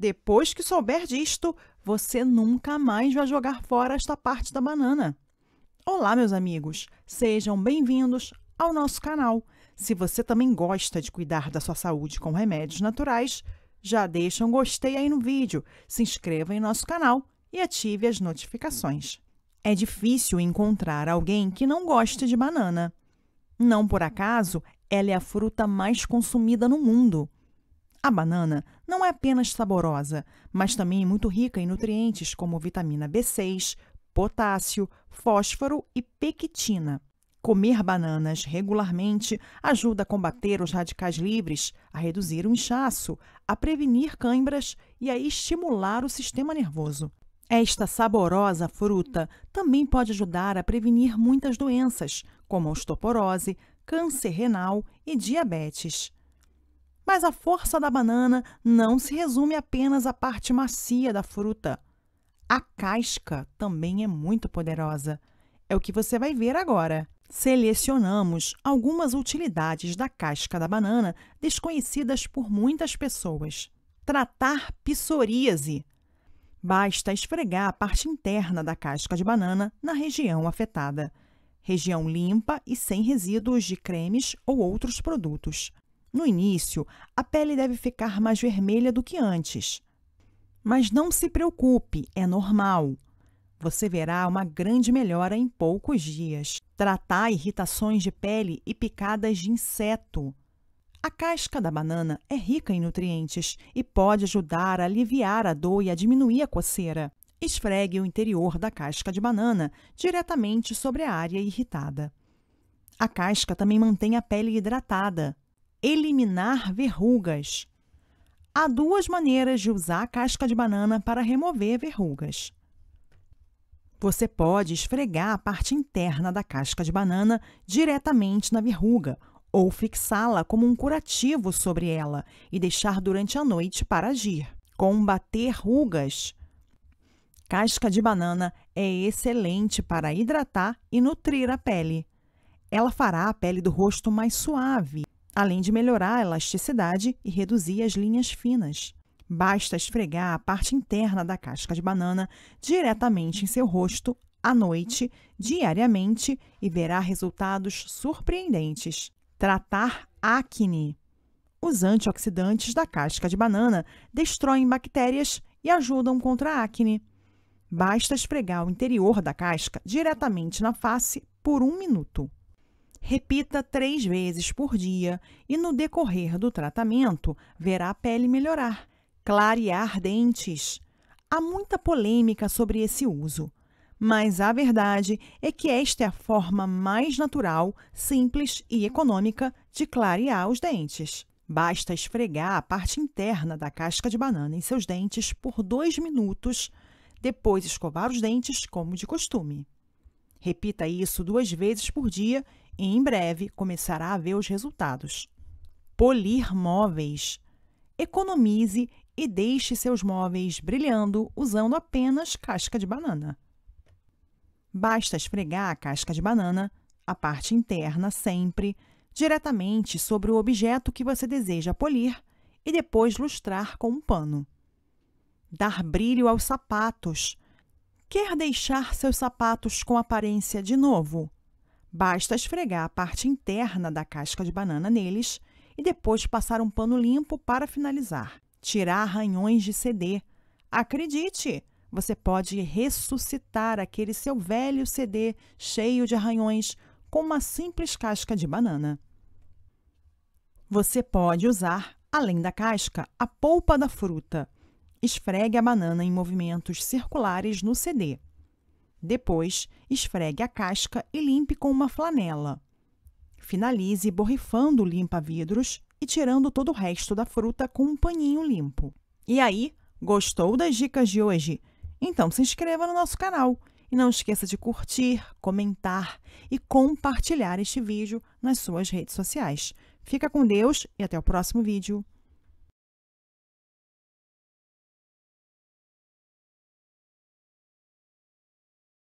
Depois que souber disto, você nunca mais vai jogar fora esta parte da banana. Olá, meus amigos! Sejam bem-vindos ao nosso canal. Se você também gosta de cuidar da sua saúde com remédios naturais, já deixa um gostei aí no vídeo, se inscreva em nosso canal e ative as notificações. É difícil encontrar alguém que não goste de banana. Não por acaso, ela é a fruta mais consumida no mundo. A banana não é apenas saborosa, mas também muito rica em nutrientes como vitamina B6, potássio, fósforo e pectina. Comer bananas regularmente ajuda a combater os radicais livres, a reduzir o inchaço, a prevenir cãibras e a estimular o sistema nervoso. Esta saborosa fruta também pode ajudar a prevenir muitas doenças, como osteoporose, câncer renal e diabetes. Mas a força da banana não se resume apenas à parte macia da fruta. A casca também é muito poderosa. É o que você vai ver agora. Selecionamos algumas utilidades da casca da banana desconhecidas por muitas pessoas. Tratar psoríase. Basta esfregar a parte interna da casca de banana na região afetada. Região limpa e sem resíduos de cremes ou outros produtos. No início, a pele deve ficar mais vermelha do que antes. Mas não se preocupe, é normal. Você verá uma grande melhora em poucos dias. Tratar irritações de pele e picadas de inseto. A casca da banana é rica em nutrientes e pode ajudar a aliviar a dor e a diminuir a coceira. Esfregue o interior da casca de banana diretamente sobre a área irritada. A casca também mantém a pele hidratada eliminar verrugas. Há duas maneiras de usar a casca de banana para remover verrugas. Você pode esfregar a parte interna da casca de banana diretamente na verruga ou fixá-la como um curativo sobre ela e deixar durante a noite para agir. Combater rugas. Casca de banana é excelente para hidratar e nutrir a pele. Ela fará a pele do rosto mais suave além de melhorar a elasticidade e reduzir as linhas finas. Basta esfregar a parte interna da casca de banana diretamente em seu rosto à noite, diariamente, e verá resultados surpreendentes. Tratar acne. Os antioxidantes da casca de banana destroem bactérias e ajudam contra a acne. Basta esfregar o interior da casca diretamente na face por um minuto. Repita três vezes por dia e, no decorrer do tratamento, verá a pele melhorar, clarear dentes. Há muita polêmica sobre esse uso, mas a verdade é que esta é a forma mais natural, simples e econômica de clarear os dentes. Basta esfregar a parte interna da casca de banana em seus dentes por dois minutos, depois escovar os dentes como de costume. Repita isso duas vezes por dia e em breve começará a ver os resultados. Polir móveis. Economize e deixe seus móveis brilhando usando apenas casca de banana. Basta esfregar a casca de banana, a parte interna sempre, diretamente sobre o objeto que você deseja polir e depois lustrar com um pano. Dar brilho aos sapatos. Quer deixar seus sapatos com aparência de novo? Basta esfregar a parte interna da casca de banana neles e depois passar um pano limpo para finalizar. Tirar arranhões de CD. Acredite, você pode ressuscitar aquele seu velho CD cheio de arranhões com uma simples casca de banana. Você pode usar, além da casca, a polpa da fruta. Esfregue a banana em movimentos circulares no CD. Depois, esfregue a casca e limpe com uma flanela. Finalize borrifando o limpa-vidros e tirando todo o resto da fruta com um paninho limpo. E aí, gostou das dicas de hoje? Então se inscreva no nosso canal e não esqueça de curtir, comentar e compartilhar este vídeo nas suas redes sociais. Fica com Deus e até o próximo vídeo.